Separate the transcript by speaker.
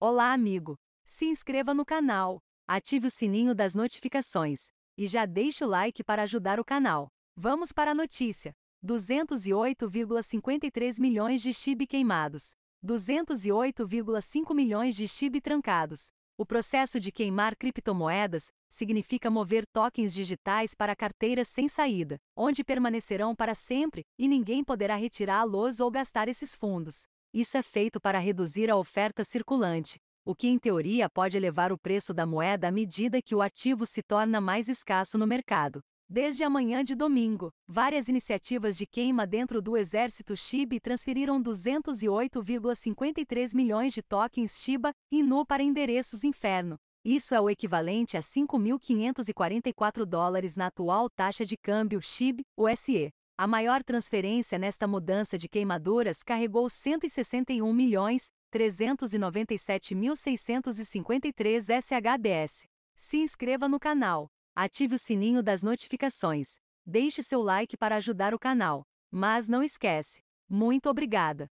Speaker 1: Olá, amigo! Se inscreva no canal, ative o sininho das notificações e já deixe o like para ajudar o canal. Vamos para a notícia: 208,53 milhões de chib queimados, 208,5 milhões de chib trancados. O processo de queimar criptomoedas significa mover tokens digitais para carteiras sem saída, onde permanecerão para sempre e ninguém poderá retirá-los ou gastar esses fundos. Isso é feito para reduzir a oferta circulante, o que em teoria pode elevar o preço da moeda à medida que o ativo se torna mais escasso no mercado. Desde amanhã de domingo, várias iniciativas de queima dentro do exército Shiba transferiram 208,53 milhões de tokens Shiba Inu para endereços inferno. Isso é o equivalente a 5.544 dólares na atual taxa de câmbio SHIB, USE. A maior transferência nesta mudança de queimadoras carregou 161.397.653 SHBS. Se inscreva no canal, ative o sininho das notificações, deixe seu like para ajudar o canal. Mas não esquece. Muito obrigada!